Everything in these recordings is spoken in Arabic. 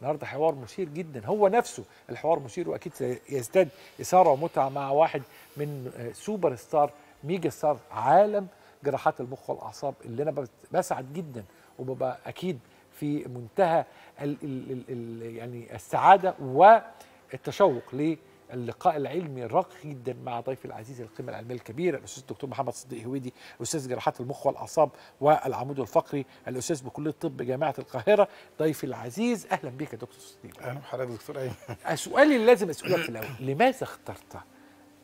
النهارده حوار مثير جدا هو نفسه الحوار مثير واكيد سيزداد اثاره ومتعه مع واحد من سوبر ستار ميجا ستار عالم جراحات المخ والاعصاب اللي انا بسعد جدا وببقى اكيد في منتهى الـ الـ الـ يعني السعاده والتشوق ليه اللقاء العلمي الراقي جدا مع ضيف العزيز القيمه العلميه الكبيره الاستاذ الدكتور محمد صديق هويدي استاذ جراحات المخ والاعصاب والعمود الفقري الاستاذ بكليه الطب جامعه القاهره ضيف العزيز اهلا بك يا دكتور صديق اهلا بحضرتك دكتور ايمن سؤالي اللي لازم اسالك في الاول لماذا اخترت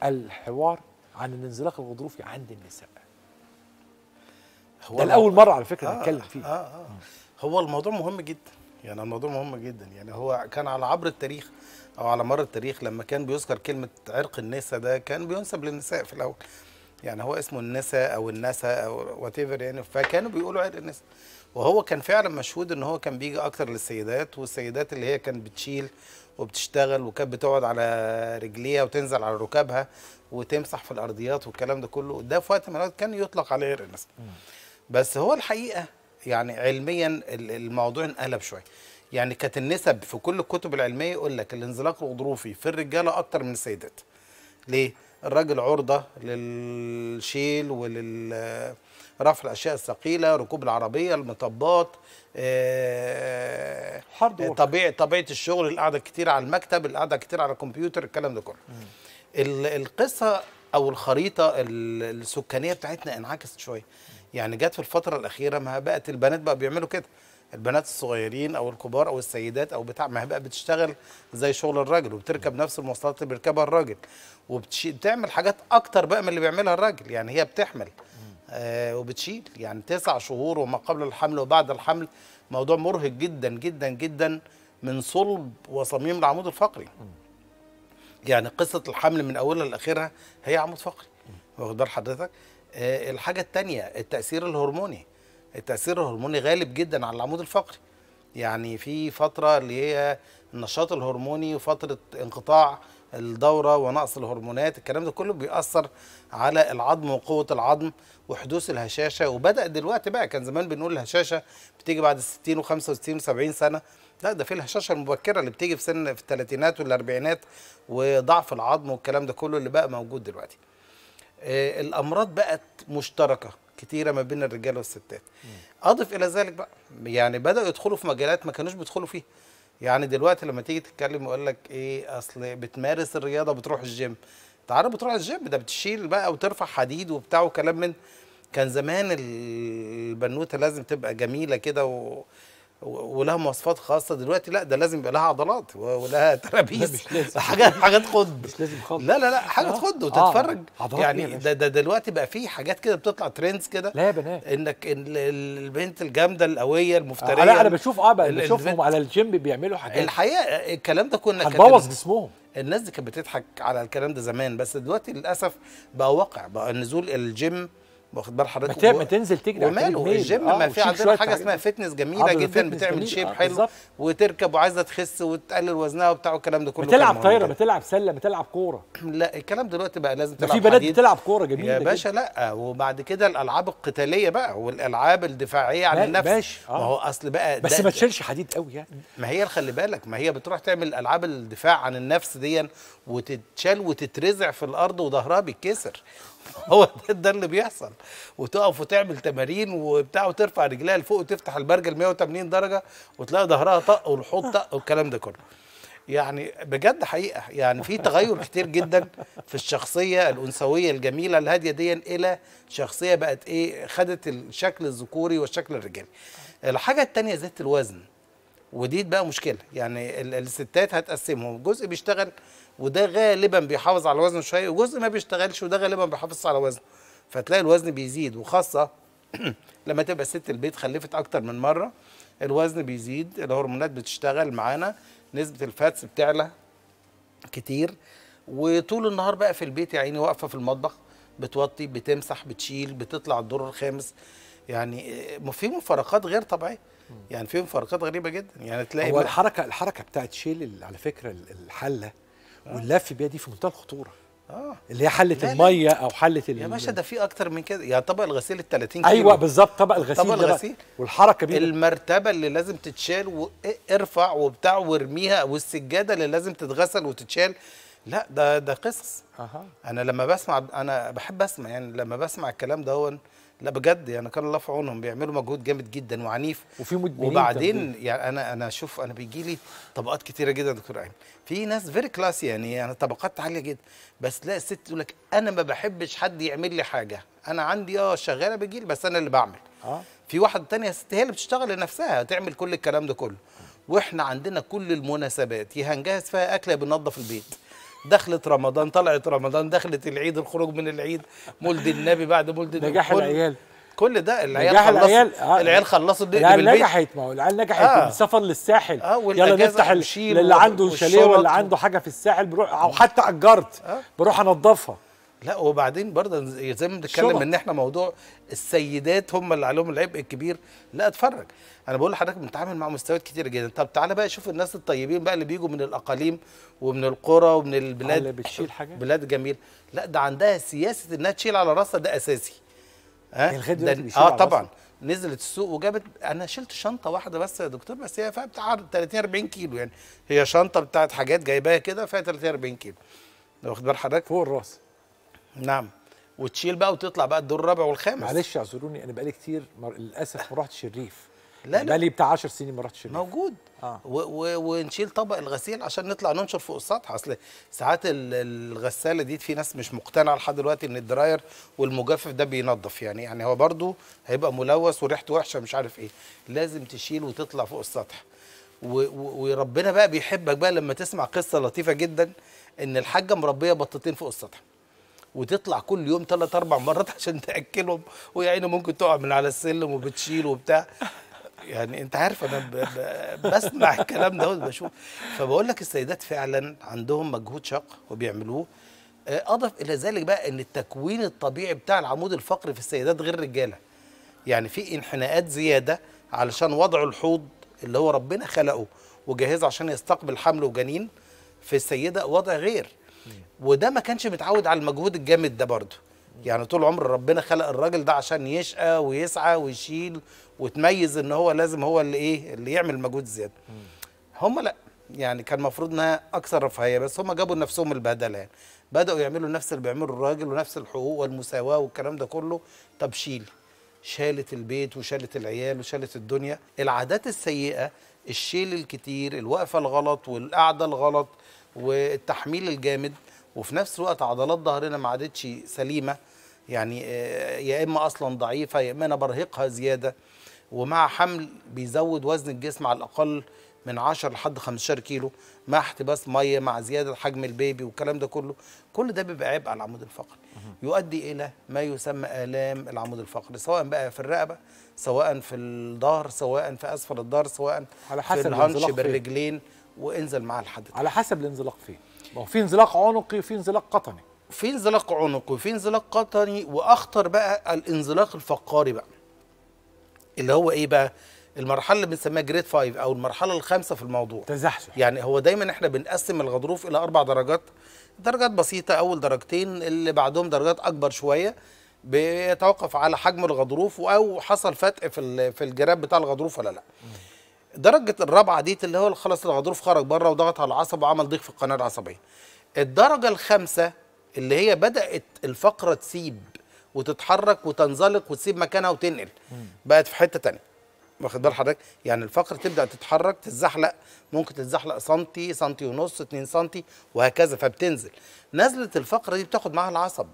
الحوار عن الانزلاق الغضروفي عند النساء هو ده الاول مره على فكره آه نتكلم فيه آه آه. هو الموضوع مهم جدا يعني الموضوع مهم جدا يعني هو كان على عبر التاريخ او على مر التاريخ لما كان بيذكر كلمه عرق النساء ده كان بينسب للنساء في الاول يعني هو اسمه النساء او النساء او وات يعني فكانوا بيقولوا عرق النساء وهو كان فعلا مشهود ان هو كان بيجي اكتر للسيدات والسيدات اللي هي كانت بتشيل وبتشتغل وكانت بتقعد على رجليها وتنزل على ركابها وتمسح في الارضيات والكلام ده كله ده في وقت من الوقت كان يطلق عليه عرق النساء بس هو الحقيقه يعني علميا الموضوع انقلب شويه يعني كانت النسب في كل الكتب العلميه يقول لك الانزلاق الغضروفي في الرجاله اكتر من السيدات ليه الراجل عرضه للشيل ولل رفع الاشياء الثقيله ركوب العربيه المطبات آه، طبيعه طبيعه الشغل القعده كتير على المكتب القعده كتير على الكمبيوتر الكلام ده كله القصه او الخريطه السكانيه بتاعتنا انعكست شويه يعني جت في الفتره الاخيره ما بقت البنات بقى بيعملوا كده البنات الصغيرين او الكبار او السيدات او بتاع ما هي بقى بتشتغل زي شغل الراجل وبتركب نفس المواصلات اللي بيركبها الراجل وبتعمل حاجات اكتر بقى من اللي بيعملها الراجل يعني هي بتحمل آه وبتشيل يعني تسع شهور وما قبل الحمل وبعد الحمل موضوع مرهق جدا جدا جدا من صلب وصميم العمود الفقري يعني قصه الحمل من اولها لاخرها هي عمود فقري واخد بال حضرتك آه، الحاجه الثانيه التاثير الهرموني التاثير الهرموني غالب جدا على العمود الفقري يعني في فتره اللي هي النشاط الهرموني وفتره انقطاع الدوره ونقص الهرمونات الكلام ده كله بيأثر على العظم وقوه العظم وحدوث الهشاشه وبدا دلوقتي بقى كان زمان بنقول الهشاشه بتيجي بعد 60 و65 و70 سنه لا ده في الهشاشه المبكره اللي بتيجي في سن في الثلاثينات والاربعينات وضعف العظم والكلام ده كله اللي بقى موجود دلوقتي آه، الامراض بقت مشتركه كتيره ما بين الرجال والستات اضف الى ذلك بقى يعني بداوا يدخلوا في مجالات ما كانوش بيدخلوا فيها يعني دلوقتي لما تيجي تتكلم يقول لك ايه اصل بتمارس الرياضه بتروح الجيم تعالى بتروح الجيم ده بتشيل بقى وترفع حديد وبتاع وكلام من كان زمان البنوته لازم تبقى جميله كده و... ولها مواصفات خاصه دلوقتي لا ده لازم يبقى لها عضلات ولها ترابيز حاجات حاجات خد مش لازم خالص لا لا لا حاجه آه. آه، وتتفرج آه. يعني ده, ده دلوقتي بقى في حاجات كده بتطلع ترندز كده لا يا بنات انك البنت الجامده القويه المفتريه آه لا انا بشوف اه بشوفهم على الجيم بيعملوا حاجات الحقيقه آه، الكلام ده كنا هتبوظ جسمهم الناس دي كانت بتضحك على الكلام ده زمان بس دلوقتي للاسف بقى واقع بقى نزول الجيم واخد بال حضرتك ما تنزل تجري وماله الجيم آه ما في عندنا حاجه اسمها فيتنس جميله جدا بتعمل شيب آه حلو وتركب وعايزه تخس وتقلل وزنها وبتاع والكلام ده كله بتلعب طايره بتلعب سله بتلعب كوره لا الكلام دلوقتي بقى لازم تلعب في بنات بتلعب كوره جميله يا باشا لا وبعد كده الالعاب القتاليه بقى والالعاب الدفاعيه عن النفس آه. ما هو اصل بقى بس ما تشيلش حديد قوي يعني ما هي خلي بالك ما هي بتروح تعمل الالعاب الدفاع عن النفس دي وتتشال وتترزع في الارض وظهرها بيتكسر هو ده, ده اللي بيحصل وتقف وتعمل تمارين وبتاع وترفع رجلها لفوق وتفتح البرجل 180 درجه وتلاقي ظهرها طق والحوض طق والكلام ده كله يعني بجد حقيقه يعني في تغير كتير جدا في الشخصيه الانثويه الجميله الهاديه دي الى شخصيه بقت ايه خدت الشكل الذكوري والشكل الرجالي الحاجه الثانيه زادت الوزن ودي بقى مشكله يعني الستات هتقسمهم جزء بيشتغل وده غالبا بيحافظ على وزنه شويه وجزء ما بيشتغلش وده غالبا بيحافظ على وزنه فتلاقي الوزن بيزيد وخاصه لما تبقى ست البيت خلفت اكتر من مره الوزن بيزيد الهرمونات بتشتغل معانا نسبه الفاتس بتعلى كتير وطول النهار بقى في البيت يا عيني واقفه في المطبخ بتوطي بتمسح بتشيل بتطلع الدور الخامس يعني في مفارقات غير طبيعيه يعني في مفارقات غريبه جدا يعني تلاقي هو الحركه الحركه بتاعت شيل على فكره الحله آه. واللف بيها دي في منتهى الخطوره آه. اللي هي حله لا الميه لا. او حله يا باشا ده في اكتر من كده يعني طبق الغسيل ال 30 كيلو ايوه بالظبط طبق الغسيل طبق الغسيل والحركه بيه المرتبه اللي لازم تتشال وارفع وبتاع وارميها والسجاده اللي لازم تتغسل وتتشال لا ده ده قصص اها انا لما بسمع انا بحب اسمع يعني لما بسمع الكلام ده لا بجد يعني كان الله في عونهم بيعملوا مجهود جامد جدا وعنيف وفي مدمنين وبعدين يعني انا انا اشوف انا بيجي لي طبقات كثيره جدا دكتور ايمن في ناس فيري كلاس يعني يعني طبقات عاليه جدا بس تلاقي الست تقول لك انا ما بحبش حد يعمل لي حاجه انا عندي اه شغاله بيجي لي بس انا اللي بعمل اه في واحده تانية ست هي اللي بتشتغل لنفسها تعمل كل الكلام ده كله واحنا عندنا كل المناسبات يا هنجهز فيها اكله يا بننظف البيت دخلت رمضان طلعت رمضان دخلت العيد الخروج من العيد مولد النبي بعد مولد النبي نجاح العيال كل ده العيال خلصت العيال آه العيال خلصوا الدق العيال نجحت ما هو العيال نجحت آه السفر للساحل آه يلا نفتح اللي عنده شاليه ولا عنده حاجه في الساحل بروح او حتى اجرت آه بروح انضفها لا وبعدين برضه زي ما بنتكلم ان احنا موضوع السيدات هم اللي عليهم العبء الكبير لا اتفرج انا بقول لحضرتك بنتعامل مع مستويات كتير جدا طب تعالى بقى شوف الناس الطيبين بقى اللي بيجوا من الاقاليم ومن القرى ومن البلاد اللي بتشيل حاجه بلاد جميل لا ده عندها سياسه انها تشيل على راسها ده اساسي ها اه طبعا نزلت السوق وجابت انا شلت شنطه واحده بس يا دكتور بس هي فيها بتاع 30 40 كيلو يعني هي شنطه بتاعت حاجات جايباها كده فيها 30 40 كيلو واخد بال حضرتك فوق الراس نعم وتشيل بقى وتطلع بقى الدور الرابع والخامس معلش اعذروني انا بقالي كتير مر... للاسف ما رحتش الريف لا يعني بقالي بتاع 10 سنين ما رحتش الريف موجود آه. و... و... ونشيل طبق الغسيل عشان نطلع ننشر فوق السطح اصل ساعات الغساله دي في ناس مش مقتنعه لحد دلوقتي ان الدراير والمجفف ده بينظف يعني يعني هو برده هيبقى ملوث وريحته وحشه مش عارف ايه لازم تشيل وتطلع فوق السطح و... وربنا بقى بيحبك بقى لما تسمع قصه لطيفه جدا ان الحاجه مربيه بطتين فوق السطح وتطلع كل يوم ثلاث اربع مرات عشان تاكلهم ويا عيني ممكن تقع من على السلم وبتشيل وبتاع يعني انت عارف انا بسمع الكلام ده وبشوف فبقول لك السيدات فعلا عندهم مجهود شاق وبيعملوه آه، اضف الى ذلك بقى ان التكوين الطبيعي بتاع العمود الفقري في السيدات غير الرجاله يعني في انحناءات زياده علشان وضع الحوض اللي هو ربنا خلقه وجهزه عشان يستقبل حمل وجنين في السيده وضع غير وده ما كانش متعود على المجهود الجامد ده برضه يعني طول عمر ربنا خلق الراجل ده عشان يشقى ويسعى ويشيل وتميز ان هو لازم هو اللي ايه اللي يعمل مجهود زياده هم لا يعني كان المفروض انها اكثر رفاهيه بس هم جابوا لنفسهم البهدله يعني بداوا يعملوا نفس اللي بيعمله الراجل ونفس الحقوق والمساواه والكلام ده كله طب شيل شالت البيت وشالت العيال وشالت الدنيا العادات السيئه الشيل الكتير الوقفه الغلط والقعده الغلط والتحميل الجامد وفي نفس الوقت عضلات ظهرنا ما عادتش سليمه يعني آه، يا اما اصلا ضعيفه يا اما انا برهقها زياده ومع حمل بيزود وزن الجسم على الاقل من 10 لحد 15 كيلو مع احتباس ميه مع زياده حجم البيبي والكلام ده كله كل ده بيبقى عبء على العمود الفقري يؤدي الى ما يسمى الام العمود الفقري سواء بقى في الرقبه سواء في الظهر سواء في اسفل الظهر سواء على حسب في الهنش بالرجلين وانزل معاه لحد على حسب الانزلاق فين ما هو في انزلاق عنقي وفي انزلاق قطني في انزلاق عنقي وفي انزلاق قطني واخطر بقى الانزلاق الفقاري بقى اللي هو ايه بقى المرحله اللي بنسميها جريد 5 او المرحله الخامسه في الموضوع تزحزح يعني هو دايما احنا بنقسم الغضروف الى اربع درجات درجات بسيطه اول درجتين اللي بعدهم درجات اكبر شويه بيتوقف على حجم الغضروف او حصل فتق في في الجراب بتاع الغضروف ولا لا م. درجه الرابعه دي اللي هو خلاص الغضروف خرج بره وضغط على العصب وعمل ضيق في القناه العصبيه الدرجه الخامسه اللي هي بدات الفقره تسيب وتتحرك وتنزلق وتسيب مكانها وتنقل بقت في حته تانية واخد بال حضرتك يعني الفقره تبدا تتحرك تتزحلق ممكن تتزحلق سنتي سنتي ونص 2 سنتي وهكذا فبتنزل نزله الفقره دي بتاخد معاها العصب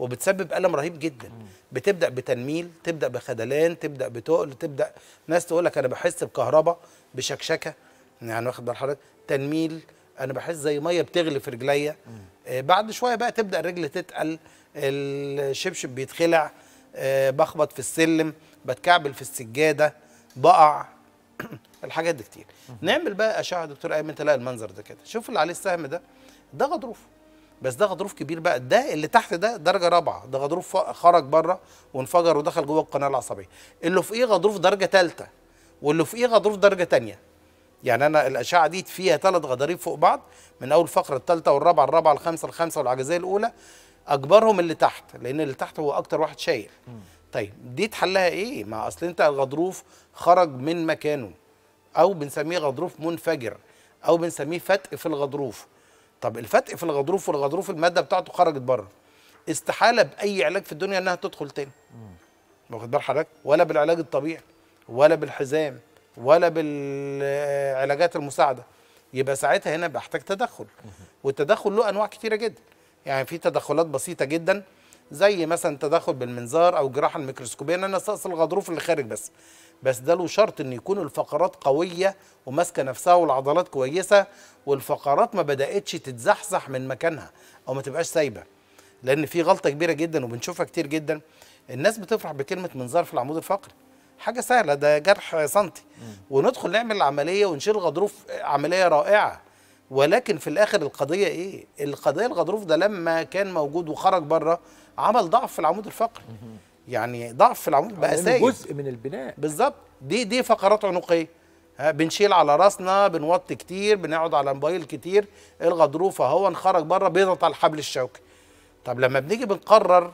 وبتسبب الم رهيب جدا بتبدا بتنميل تبدا بخدلان تبدا بتقل تبدا ناس تقول لك انا بحس بكهرباء بشكشكه يعني واخد بال حضرتك تنميل انا بحس زي ميه بتغلي في رجليا آه، بعد شويه بقى تبدا الرجل تتقل الشبشب بيتخلع آه، بخبط في السلم بتكعبل في السجاده بقع الحاجات دي كتير نعمل بقى اشعه دكتور ايمن تلاقي المنظر ده كده شوف اللي عليه السهم ده ده غضروف بس ده غضروف كبير بقى ده اللي تحت ده درجه رابعه ده غضروف خرج بره وانفجر ودخل جوه القناه العصبيه اللي فوقيه غضروف درجه ثالثه واللي فوقيه غضروف درجه ثانيه يعني انا الاشعه دي فيها ثلاث غضاريف فوق بعض من اول فقره الثالثه والرابعه الرابعه الخامسه الخامسه والعجزيه الاولى اكبرهم اللي تحت لان اللي تحت هو اكتر واحد شايل طيب دي تحلها ايه ما اصل انت الغضروف خرج من مكانه او بنسميه غضروف منفجر او بنسميه فتق في الغضروف طب الفتق في الغضروف والغضروف الماده بتاعته خرجت بره استحاله باي علاج في الدنيا انها تدخل تاني واخد بال حضرتك ولا بالعلاج الطبيعي ولا بالحزام ولا بالعلاجات المساعده يبقى ساعتها هنا بحتاج تدخل والتدخل له انواع كتيره جدا يعني في تدخلات بسيطه جدا زي مثلا تدخل بالمنظار او جراحه الميكروسكوبيه ان انا استأصل الغضروف اللي خارج بس بس ده له شرط ان يكون الفقرات قويه وماسكه نفسها والعضلات كويسه والفقرات ما بداتش تتزحزح من مكانها او ما تبقاش سايبه لان في غلطه كبيره جدا وبنشوفها كتير جدا الناس بتفرح بكلمه منظار في العمود الفقري حاجه سهله ده جرح سنتي وندخل نعمل العمليه ونشيل غضروف عمليه رائعه ولكن في الاخر القضيه ايه القضيه الغضروف ده لما كان موجود وخرج بره عمل ضعف في العمود الفقري يعني ضعف في العمود بقى سايب جزء من البناء بالظبط دي دي فقرات عنقيه بنشيل على راسنا بنوطي كتير بنقعد على موبايل كتير الغضروف اهو نخرج بره بيضغط على الحبل الشوكي طب لما بنيجي بنقرر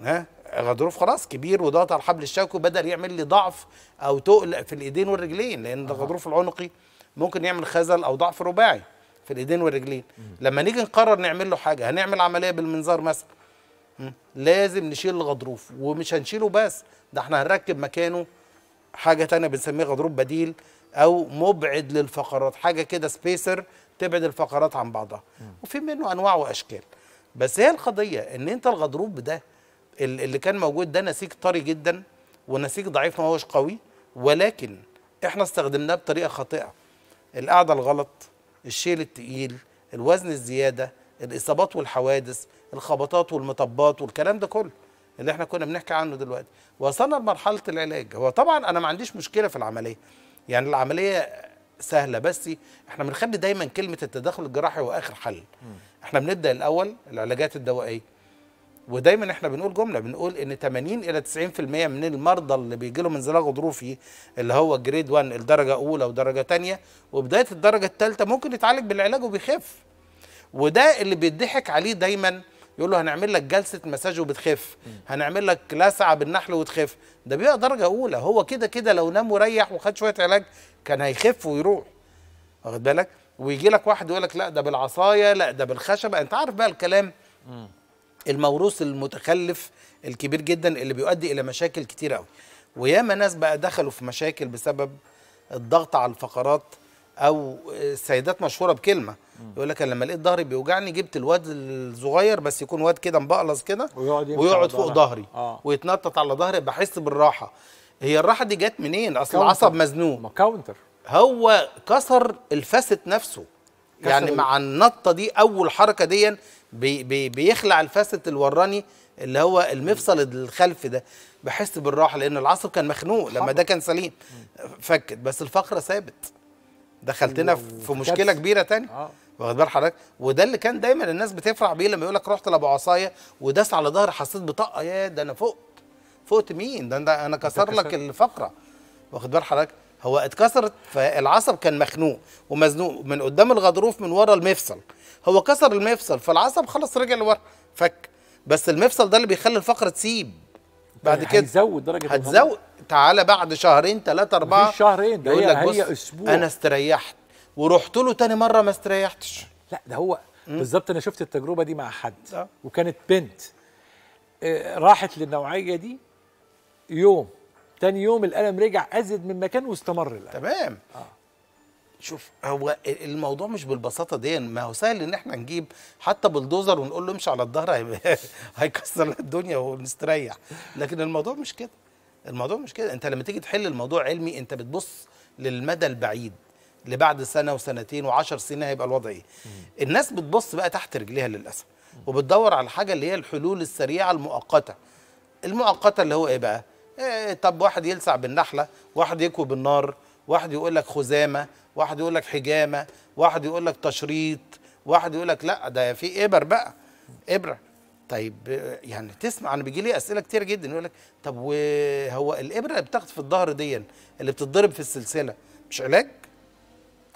ها غضروف خلاص كبير وضغط على الحبل الشوكي وبدا يعمل لي ضعف او تقل في الايدين والرجلين لان ده غضروف العنقي ممكن يعمل خزل او ضعف رباعي في الايدين والرجلين لما نيجي نقرر نعمل له حاجه هنعمل عمليه بالمنظار مثلا لازم نشيل الغضروف ومش هنشيله بس ده احنا هنركب مكانه حاجه تانية بنسميه غضروف بديل او مبعد للفقرات حاجه كده سبيسر تبعد الفقرات عن بعضها وفي منه انواع واشكال بس هي القضيه ان انت الغضروف ده اللي كان موجود ده نسيج طري جدا ونسيج ضعيف ما هوش قوي ولكن احنا استخدمناه بطريقه خاطئه القعده الغلط الشيل التقيل الوزن الزياده الاصابات والحوادث الخبطات والمطبات والكلام ده كله اللي احنا كنا بنحكي عنه دلوقتي وصلنا لمرحله العلاج هو طبعا انا ما عنديش مشكله في العمليه يعني العمليه سهله بس احنا بنخلي دايما كلمه التدخل الجراحي هو اخر حل احنا بنبدا الاول العلاجات الدوائيه ودايما احنا بنقول جمله بنقول ان 80 الى 90% من المرضى اللي بيجي لهم انزلاق غضروفي اللي هو جريد 1 الدرجه اولى ودرجه ثانيه وبدايه الدرجه الثالثه ممكن يتعالج بالعلاج وبيخف وده اللي بيضحك عليه دايما يقول له هنعمل لك جلسه مساج وبتخف هنعمل لك لسعه بالنحل وتخف ده بيبقى درجه اولى هو كده كده لو نام وريح وخد شويه علاج كان هيخف ويروح واخد بالك ويجي لك واحد يقول لك لا ده بالعصايه لا ده بالخشبه انت عارف بقى الكلام الموروث المتخلف الكبير جدا اللي بيؤدي الى مشاكل كتير قوي وياما ناس بقى دخلوا في مشاكل بسبب الضغط على الفقرات او السيدات مشهوره بكلمه يقول لك لما لقيت ظهري بيوجعني جبت الواد الصغير بس يكون واد كده مبقلص كده ويقعد, ويقعد فوق ظهري آه. ويتنطط على ظهري بحس بالراحه هي الراحه دي جت منين اصل العصب مزنوق ما كاونتر هو كسر الفاسد نفسه كسر يعني مع النطه دي اول حركه دي بي بي بيخلع الفاسد الوراني اللي هو المفصل الخلفي ده بحس بالراحه لان العصب كان مخنوق لما ده كان سليم فكت بس الفقره ثابت دخلتنا في مشكله كبيره تاني آه. واخد بال حضرتك وده اللي كان دايما الناس بتفرح بيه لما يقول لك رحت لابو عصايه وداس على ظهري حسيت بطاقه يا ده انا فقت فقت مين ده انا كسر لك الفقره واخد بال حضرتك هو اتكسرت فالعصب كان مخنوق ومزنوق من قدام الغضروف من ورا المفصل هو كسر المفصل فالعصب خلاص رجع لورا فك بس المفصل ده اللي بيخلي الفقره تسيب بعد كده هتزود درجه هتزود تعالى بعد شهرين ثلاثه اربعه مش شهرين ده هي, هي بص اسبوع انا استريحت ورحت له تاني مره ما استريحتش لا ده هو بالظبط انا شفت التجربه دي مع حد ده. آه. وكانت بنت آه، راحت للنوعيه دي يوم تاني يوم الالم رجع ازيد من مكان واستمر الالم تمام آه. شوف هو الموضوع مش بالبساطه دي ما هو سهل ان احنا نجيب حتى بلدوزر ونقول له امشي على الظهر هيكسر الدنيا ونستريح لكن الموضوع مش كده الموضوع مش كده انت لما تيجي تحل الموضوع علمي انت بتبص للمدى البعيد لبعد سنه وسنتين وعشر سنين هيبقى الوضع ايه الناس بتبص بقى تحت رجليها للاسف وبتدور على الحاجه اللي هي الحلول السريعه المؤقته المؤقته اللي هو ايه بقى إيه طب واحد يلسع بالنحله واحد يكوي بالنار واحد يقول لك خزامه واحد يقول لك حجامه واحد يقول لك تشريط واحد يقول لك لا ده في ابر بقى ابره طيب يعني تسمع انا بيجي لي اسئله كتير جدا يقول لك طب وهو الابره اللي بتاخد في الظهر دي اللي بتتضرب في السلسله مش علاج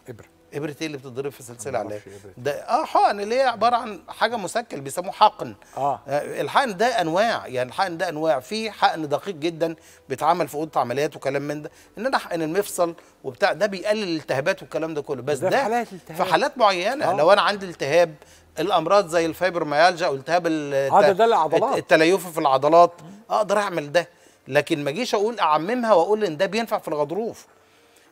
ابره ابره ايه اللي بتضرب في سلسله عليها إيه ده اه حقن اللي هي عباره عن حاجه مسكل بيسموه حقن آه. آه. الحقن ده انواع يعني الحقن ده انواع في حقن دقيق جدا بيتعمل في اوضه عمليات وكلام من ده ان انا احقن المفصل وبتاع ده بيقلل الالتهابات والكلام ده كله بس ده, ده في حالات التهاب في حالات معينه آه. لو انا عندي التهاب الامراض زي الفايبرمايالجا او التهاب آه، التليف في العضلات اقدر اعمل ده لكن ما اجيش اقول اعممها واقول ان ده بينفع في الغضروف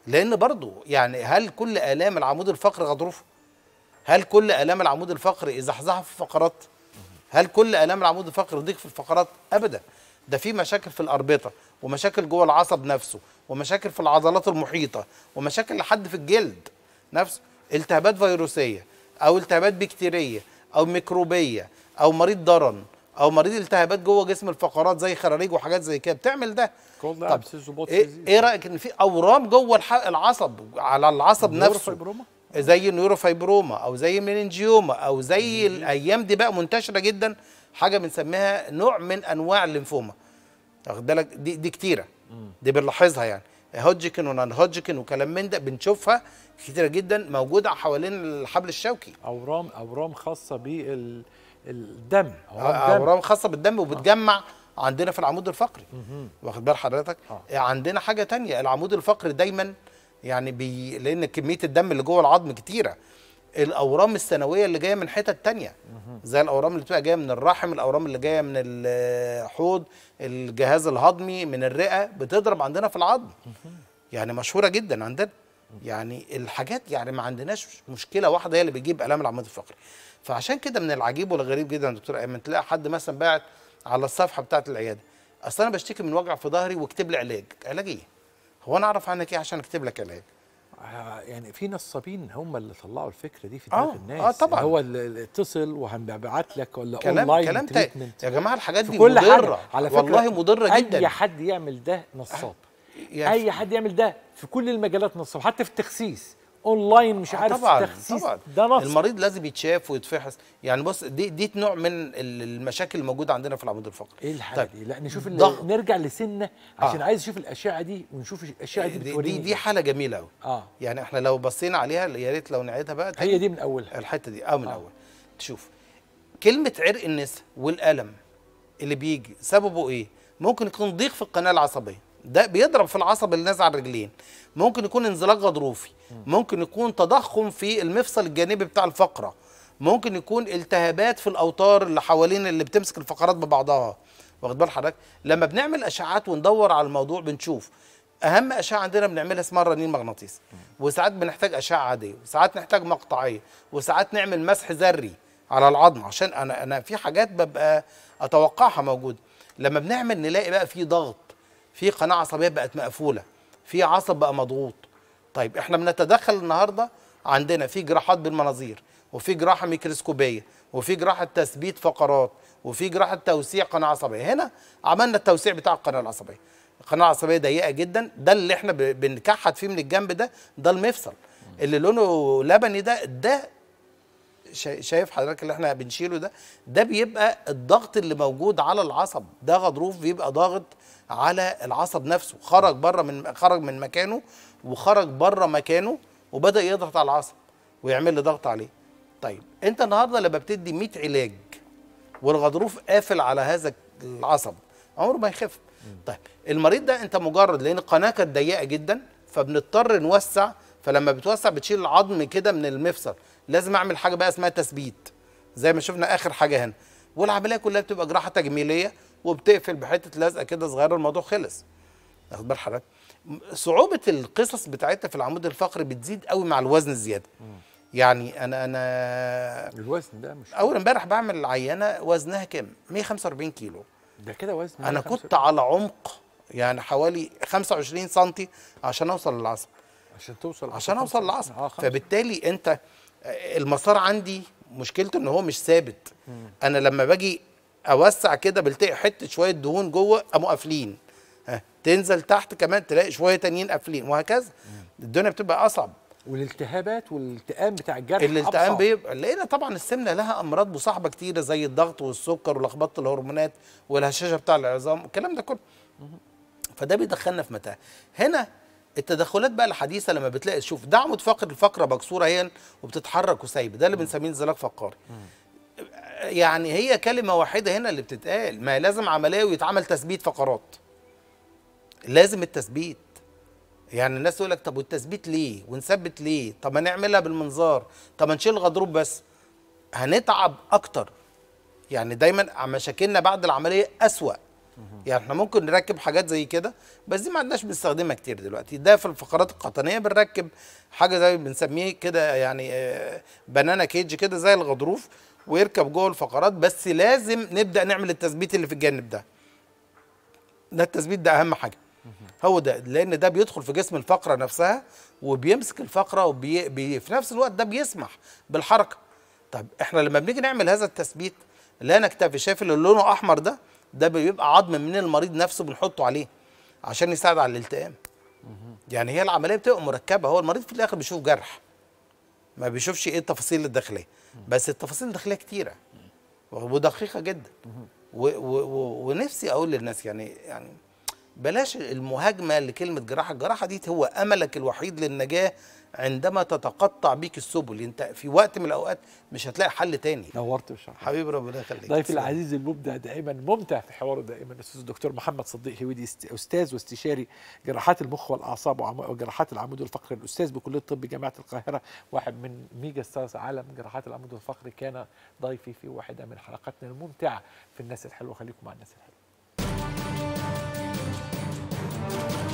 لان برضه يعني هل كل الام العمود الفقري غضروفه هل كل الام العمود الفقري ازحزحه في الفقرات هل كل الام العمود الفقري ضيق في الفقرات ابدا ده في مشاكل في الاربطه ومشاكل جوه العصب نفسه ومشاكل في العضلات المحيطه ومشاكل لحد في الجلد نفسه التهابات فيروسيه او التهابات بكتيريه او ميكروبيه او مريض درن او مريض التهابات جوه جسم الفقرات زي خراريج وحاجات زي كده بتعمل ده طب ايه, إيه رايك ان في اورام جوه العصب على العصب نفسه زي النيوروفايبروما او زي المينينجيوما او زي الايام دي بقى منتشره جدا حاجه بنسميها نوع من انواع الليمفوما واخد بالك دي دي كتيره دي بنلاحظها يعني هودجكن ونان هودجكن وكلام من ده بنشوفها كتيره جدا موجوده حوالين الحبل الشوكي اورام اورام خاصه بال الدم اورام آه، آه، خاصه بالدم وبتجمع آه. عندنا في العمود الفقري واخد بال حضرتك آه. عندنا حاجه تانية العمود الفقري دايما يعني بي لان كميه الدم اللي جوه العظم كتيره الاورام الثانويه اللي جايه من حتت تانية زي الاورام اللي بتبقى جايه من الرحم الاورام اللي جايه من الحوض الجهاز الهضمي من الرئه بتضرب عندنا في العظم يعني مشهوره جدا عندنا يعني الحاجات يعني ما عندناش مشكله واحده هي اللي بتجيب الام العمود الفقري فعشان كده من العجيب والغريب جدا دكتور ايمن تلاقي حد مثلا باعت على الصفحه بتاعه العياده اصل انا بشتكي من وجع في ظهري واكتب لي علاج علاج ايه هو انا اعرف عنك ايه عشان اكتب لك علاج آه، يعني في نصابين هم اللي طلعوا الفكره دي في دماغ آه، آه، الناس اه طبعا هو اللي اتصل وهنبعت لك ولا كلام اونلاين كلام تريتمنت يا جماعه الحاجات دي كل مضره حاجة. على فكره والله مضره جدا اي حد يعمل ده نصاب آه. اي حد يعمل ده في كل المجالات نصاب حتى في التخسيس اونلاين مش آه، عارف طبعا تخسيس طبعا ده نص المريض لازم يتشاف ويتفحص يعني بص دي دي نوع من المشاكل الموجوده عندنا في العمود الفقري ايه الحاجه طيب. دي لا نشوف ضغط. نرجع لسنه آه. عشان آه. عايز اشوف الاشعه دي ونشوف الاشعه آه، دي بتوريني دي, دي إيه. حاله جميله قوي اه يعني احنا لو بصينا عليها يا ريت لو نعيدها بقى هي دي من اولها الحته دي اه من آه. اول تشوف كلمه عرق النسا والالم اللي بيجي سببه ايه ممكن يكون ضيق في القناه العصبيه ده بيضرب في العصب اللي نازع على الرجلين ممكن يكون انزلاق غضروفي ممكن يكون تضخم في المفصل الجانبي بتاع الفقره ممكن يكون التهابات في الاوتار اللي حوالين اللي بتمسك الفقرات ببعضها واخد بال حضرتك لما بنعمل اشعاعات وندور على الموضوع بنشوف اهم اشعه عندنا بنعملها اسمها الرنين المغناطيسي وساعات بنحتاج اشعه عاديه وساعات نحتاج مقطعيه وساعات نعمل مسح ذري على العظم عشان انا انا في حاجات ببقى اتوقعها موجوده لما بنعمل نلاقي بقى في ضغط في قناه عصبيه بقت مقفوله في عصب بقى مضغوط طيب احنا بنتدخل النهارده عندنا في جراحات بالمناظير وفي جراحه ميكروسكوبيه وفي جراحه تثبيت فقرات وفي جراحه توسيع قناه عصبيه هنا عملنا التوسيع بتاع القناه العصبيه القناه العصبيه ضيقه جدا ده اللي احنا بنكحت فيه من الجنب ده ده المفصل اللي لونه لبني ده ده شايف حضرتك اللي احنا بنشيله ده ده بيبقى الضغط اللي موجود على العصب ده غضروف بيبقى ضاغط على العصب نفسه خرج بره من خرج من مكانه وخرج بره مكانه وبدا يضغط على العصب ويعمل لي ضغط عليه طيب انت النهارده لما بتدي 100 علاج والغضروف قافل على هذا العصب عمره ما يخف طيب المريض ده انت مجرد لان قناه كانت ضيقه جدا فبنضطر نوسع فلما بتوسع بتشيل العظم كده من المفصل لازم اعمل حاجه بقى اسمها تثبيت زي ما شفنا اخر حاجه هنا والعمليه كلها بتبقى جراحه تجميليه وبتقفل بحته لزقه كده صغيره الموضوع خلص اخبار بال حضرتك صعوبه القصص بتاعتنا في العمود الفقري بتزيد قوي مع الوزن الزياده يعني انا انا الوزن ده مش اول امبارح بعمل العينه وزنها كام 145 كيلو ده كده وزن انا كنت على عمق يعني حوالي 25 سم عشان اوصل للعصب عشان توصل عشان اوصل للعصب آه فبالتالي انت المسار عندي مشكلته ان هو مش ثابت انا لما باجي اوسع كده بلتقي حته شويه دهون جوه قاموا قافلين تنزل تحت كمان تلاقي شويه تانيين قافلين وهكذا الدنيا بتبقى اصعب والالتهابات والالتئام بتاع الجرح الالتئام بيبقى لقينا طبعا السمنه لها امراض مصاحبه كتيره زي الضغط والسكر ولخبطه الهرمونات والهشاشه بتاع العظام الكلام ده كله فده بيدخلنا في متاهه هنا التدخلات بقى الحديثه لما بتلاقي شوف دعم فقر الفقره مكسوره هي وبتتحرك وسايبه ده اللي بنسميه انزلاق فقاري يعني هي كلمه واحده هنا اللي بتتقال ما لازم عمليه ويتعمل تثبيت فقرات لازم التثبيت يعني الناس تقول لك طب والتثبيت ليه ونثبت ليه طب ما نعملها بالمنظار طب ما نشيل غضروف بس هنتعب اكتر يعني دايما مشاكلنا بعد العمليه اسوا يعني احنا ممكن نركب حاجات زي كده بس دي ما عندناش بنستخدمها كتير دلوقتي ده في الفقرات القطنيه بنركب حاجه زي بنسميه كده يعني آه، بنانا كيج كده زي الغضروف ويركب جوه الفقرات بس لازم نبدا نعمل التثبيت اللي في الجانب ده ده التثبيت ده اهم حاجه هو ده لان ده بيدخل في جسم الفقره نفسها وبيمسك الفقره وبي بي نفس الوقت ده بيسمح بالحركه طب احنا لما بنيجي نعمل هذا التثبيت لا نكتفي شايف اللي لونه احمر ده ده بيبقى عظم من المريض نفسه بنحطه عليه عشان يساعد على الالتئام يعني هي العمليه بتبقى مركبه هو المريض في الاخر بيشوف جرح ما بيشوفش ايه التفاصيل الداخليه بس التفاصيل الداخليه كتيره ودقيقه جدا و و و ونفسي اقول للناس يعني يعني بلاش المهاجمه لكلمه جراحه الجراحه دي هو املك الوحيد للنجاه عندما تتقطع بيك السبل يعني انت في وقت من الاوقات مش هتلاقي حل تاني نورت بشرح حبيبي ربنا يخليك ضيفي العزيز المبدع دائما ممتع في حواره دائما الاستاذ الدكتور محمد صديق هويدي استاذ واستشاري جراحات المخ والاعصاب وجراحات العمود الفقري الاستاذ بكليه الطب جامعه القاهره واحد من ميجا ستارز عالم جراحات العمود الفقري كان ضيفي في واحده من حلقاتنا الممتعه في الناس الحلوه خليكم مع الناس الحلوه